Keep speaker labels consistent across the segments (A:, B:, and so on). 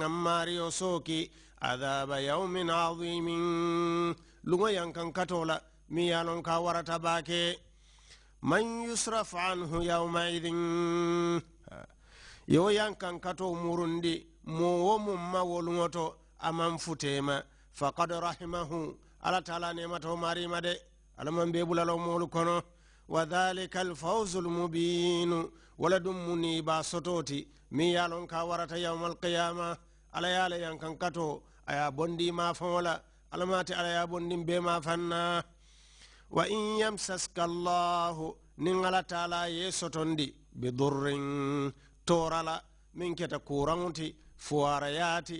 A: ammar yo soki adhaba yaumin azimin lugo yankan katola mi yalon ka warata bake man yusraf anhu yaumaidin yo yankan kato murundi mowo mumma wolungoto aman futema faqad rahimahu ala taala nemato marima de alaman be bulalo molu kono wa dhalika alfawzu lmubinu wala dum muniba sototi mi yalon ka warata yauma alqiyama ala yaala yan kan kato aya bondi ma fan wala alamati ala ya bondin be ma fanna wa in yamsaska llahu nin ala taala ye sotondi bi durrin torala min keta kuranti fuwarayati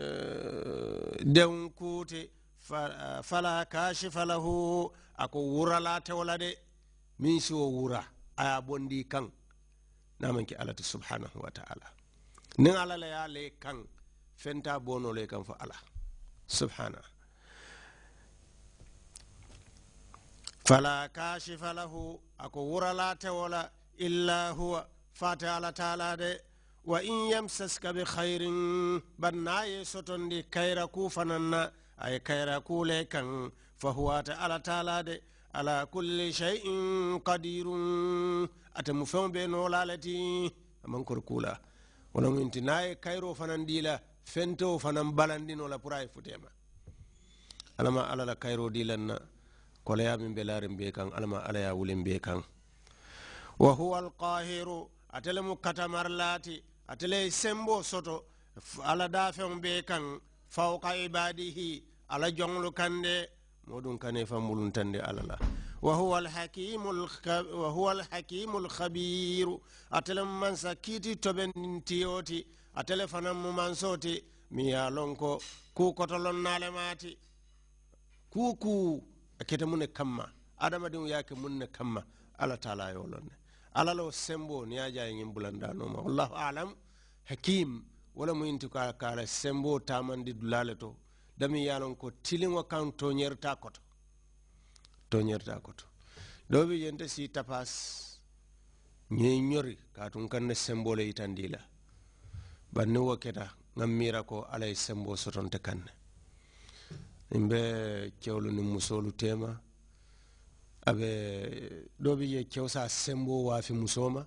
A: eh, den kuti eh, fala kashifa lahu ako wurala tewla de min siwo wura aya bondi kan namanke alati subhanahu wa taala nin alala yaale kan fenta bonole kam fo ala subhana fala kashifa lahu ako wurala tewola illa huwa fata ala taala de wa in yamsaska bi khairin banna ye sotondi kayra ku fananna ay kayra kule kan fa huwa ta ala taala de ala kulli shay'in qadirun ata mu fewbe no lalati amankor kula wala nginti naye kayro fanandila fentewo fanan balandino la pour aye futema alama ala la kayro dilanna koloya min be laarin be kan alama ala ya wulin be kan wa huwa alqahiru atele mu katamarlaati atele sembo soto ala dafeŋo be kan fawka ibadihi ala joŋlu kande moɗum kane fambuluntande ala la wa huwa alhakimu alkhabiru atele mu mansa kiiti toɓendin tiyoti a téléphonemmuman sooti mi ya lon ko ku kotolon naalemaati ku ku kete mune kamma adamadiŋo yaake mun ne kamma alla taala yo lon ne alla lo sembo ni ya jaye ñiŋ bulandanoma wallahu alam hakim wala mu yinti ka kala sembo tamandi dulale to dami ya lon ko tiliŋo kaŋ toñerita koto toñerita koto doobe jente si tapas ñeñori kaatun kaŋ ne sembo le yitandi la bari ni wo keta ŋan mira ko alla ye semboo sotonte kaŋ ne ŋ be kewolu niŋ musoolu teema a be doo bi je kew sa semboo waafi musoo ma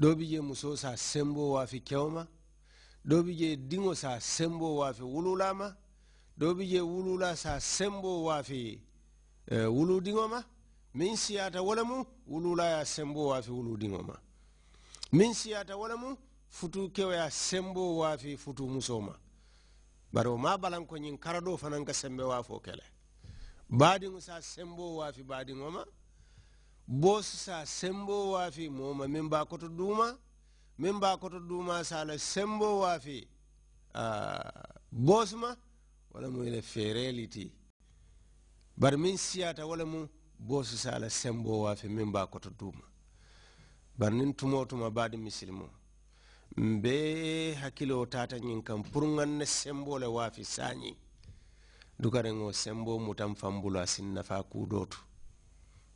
A: doo bi je musoo sa semboo waafi kew ma doo bi je diŋo sa semboo waafi wululaa ma doo bi je wululaa sa semboo waafi eh, wuluu diŋo ma miŋ siyaata wo lemu wululaa ye semboo waafi wuluu diŋo ma miŋ siyaata wo lemu futu kewoya sembo waafi futu musoo ma bari o maa balan ko ñiŋ karado doo fanaŋ ka sembe waafoo kele le baadiŋo sa sembo waafi baadiŋo ma boosu sa sembo waafi moma ma miŋ baa koto duuma miŋ baa koto duuma sa la sembo waafi uh, boosu ma wala mu ile feereeli ti bari miŋ siyata wala mu boosu sa la sembo waafi miŋ baa koto duuma bari niŋ tumoo tuma baadi misilimoo mbe hakkilo tata ñin kam pour ne sembo le waafi sañi ngo sembo mutan fambulo a sin nafa kuuɗo to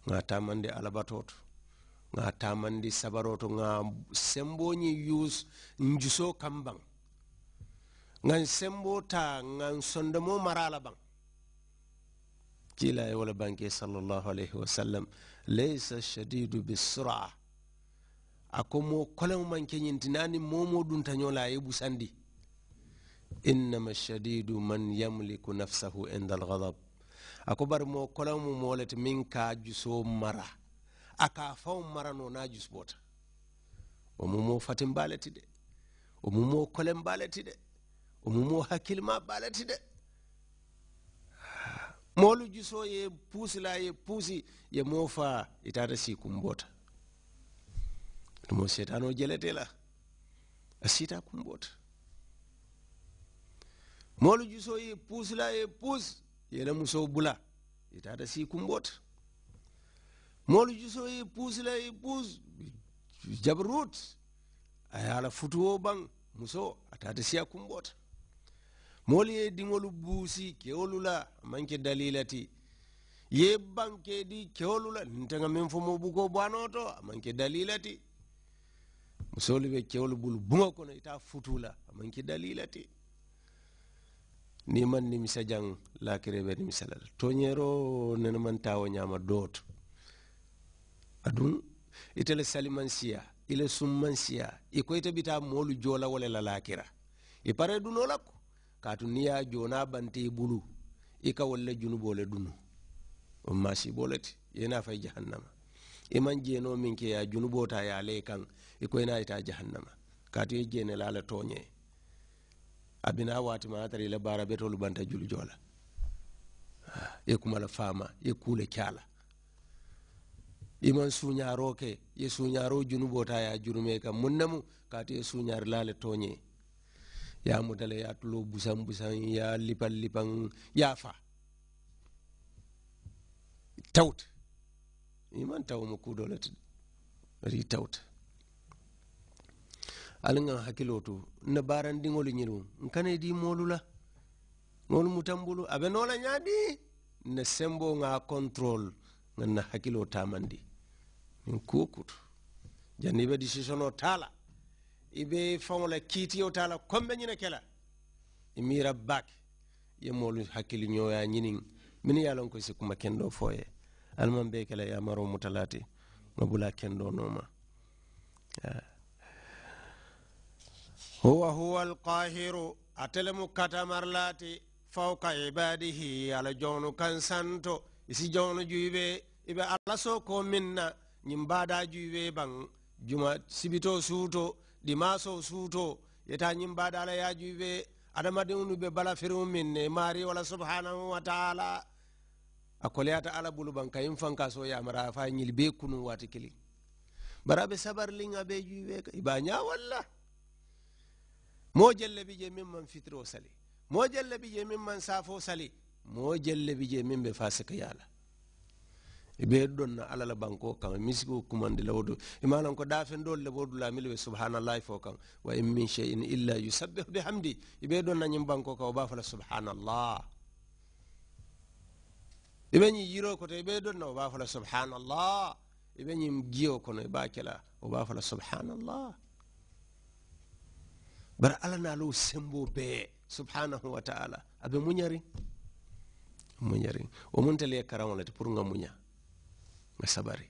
A: ga tamandi alabato to tamandi sabaro to sembo semboñi yus njuso kam ban sembo ta gan sondomo marala ban kilaye wala banke sallallahu alayhi wa sallam laysa shadidu bisura ako mo koleŋo maŋ ke ñinti naaniŋ moo moo dunta ñoo la a ye busandi innama shadidu man yamliku nafsahu inda algadab ako bari moo koleŋo mu moo le ti miŋ ka jusoo mara a ka a faŋo mara noo naŋ a jusuboota wo mu moo fatim le ti de wo mu moo koleŋ le ti de wo mu moo hakkilimaa baa le ti de moolu jusoo ye puusi la ye puusi ye moo faa itaata siikumboota tumo setano jelete la a sita kumbota moolu juso ye puus la ye puus yela musow bula itata si kumbota moolu juso ye puus la ye puus jabrut a ye a la futuwo baŋ muso a tata siya kumbota moolu ye diŋolu buusi kewolu la maŋ ke dalila ti ye baŋ ke di kewolu la ninteŋa meŋ fo mo buko to a maŋ ke dalila ti musolu ɓe kewol bulu buŋo kono ita futula amanki dalilati ni man nimisa jaŋ lakire ɓe nimisalal toñero nenemantawo ñama dooto aɗum itele salimansiya ile summansiya ikoyte bita moolu joola wole la lakira i pare dunola ko kaatu ni ye joona bante i bulu i ka wolle junubole dunu on masiboleti yena fay jahannama iman jeno min ke ya junubota ya le kan ikoyna ita jahannama kati ye jene la la toñe abina wati ma tari la bara betolu banta julu jola e ah, kuma la fama e kule kyala iman suñaro ke ye suñaro junubota ya junume kan munnamu kati ye suñar la la toñe ya mutale ya tulo busan busan ya lipan lipan ya fa tawt iman tawmo kuudolete ati tawta ala gan hakkilo to nna barandiŋolu ñinu n kana di moolu la moolu mutambulu abe noola ñaadi nna sembo ŋa kontrol ŋan na hakkilo tamandi nin kuo kutu janni ibe disisiono taala ibe faŋo la kiitiyo taala kombe ñine kela imira baake ye moolu hakkili ñoya ñiniŋ min ye lonko si kuma kendo fo ye alman be kela yamaro mutalate no bula kendo noma ah. huwa huwa alqahiru atelemu katamarlati fawka ibadihi ala jonu kansanto isi jonu juibe ibe ala so ko minna ñin bada juibe ban juma sibito suuto dimaso suuto yeta ñin bada ala ya juibe adamadiŋunu be bala firiŋu minne mari wala subhanahu wa taala akoleyata ala bulu ban kayin fanka so ya mara fa nyil be kunu wati kili barabe sabar linga be juwe iba nya walla mo jelle bi je min man fitro sali mo jelle bi je min man safo sali mo jelle bi je min be fasika yala ibe don na ala la banko kan misiko kumande lawdo imalan ko dafen dol le bodu la milwe subhanallahi fo kan wa in min shay'in illa yusabbihu bihamdi ibe don na nyim banko ka ba fala subhanallah ibe yiro yiroo koto i be doŋ na wo be a fo la subhanallah i be ñiŋ jio kono i be a ke la be subhanallah bari alla naaloo semboo subhanahu wa taala abe be muñariŋ o wo munta le ye karaŋo le ti pour ŋa muña ŋa sabari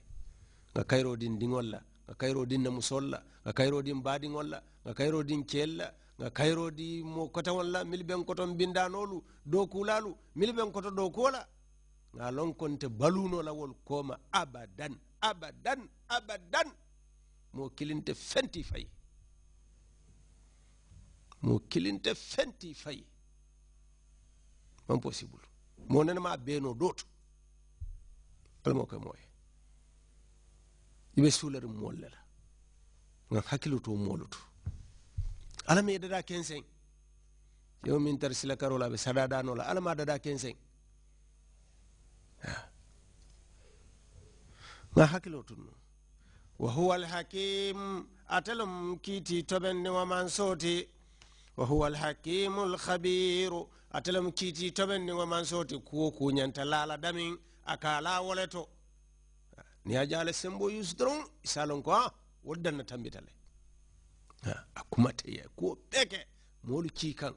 A: ŋa kayro din diŋol la ŋa kayro din namusol la ŋa kayro din baadiŋol la ŋa kayiroo diŋ keel la nga kayro di mo kotawan la mil ben koton bindanolu dokulalu mil ben koto dokuwo la ga lon konte baluno lawol koma abadan abadan abadan mo kilinte fenti fayi mo kilinte fenti fayi man possible mo nanama beeno ɗoto alamo koye moye iɓe suulare mollela gam hakkilo to moloto ala mi dada quinze yo min tar silakarola ɓe saɗaɗanola ala ma dada quinze nga hakkilo tunnu wa huwa alhakim atelum kiiti toben niwa man sooti wa huwa alhakimu alkhabiru atelum kiiti toben niwa man sooti kuwo kuñanta laala damin a la wole to ni a jaale sembo yusu doron isalon ko a wol danna tambitale a kumateye kuwo ɓeke moolu kii kan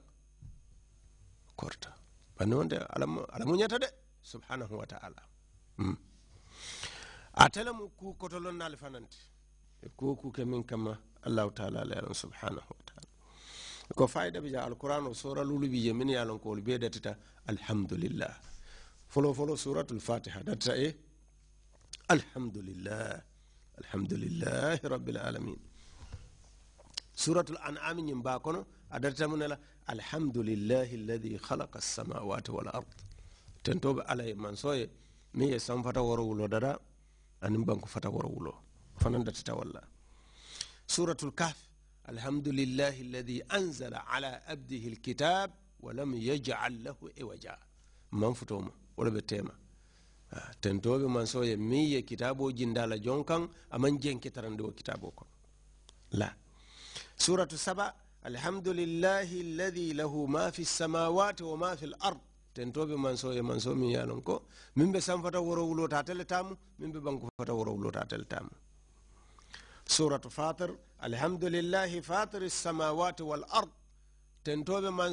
A: korta banni wonde alamuñata de subhanahu wa ta'ala mm. atele mu ku kotolon nal fananti ku ku ke min kama allah ta'ala la yaran subhanahu wa ta'ala ko fayda bi ja alquran sura lulu bi min ya lon ko be datita alhamdulillah folo folo suratul fatiha datita e alhamdulillah alhamdulillah rabbil alamin suratul an'am nyimba kono adarta munela alhamdulillahi alladhi khalaqa as-samawati wal ardh tentoɓe ala ye manso ye min ye sanfata woro wulo dada anin banko fata woro wulo fanan datata walla suratul kaf alhamdulillahi alladi anzala ala abdihi lkitab walam yajal lahu iwaja man futoma wala ɓe tema tentoɓe manso ye min ye kitabo jindala jon kan aman jenkitarande wo kitabo kon la suratu saba alhamdulillahi alladi lahu ma fi lsamawati wa ma fi l ard tentoɓe manso e manso min yanon ko min ɓe sanfata woro wulota teletamu min ɓe banko fata woro wulota teletamu suratu fatir alhamdulillahi fatiri samawati wal ard tentoɓe man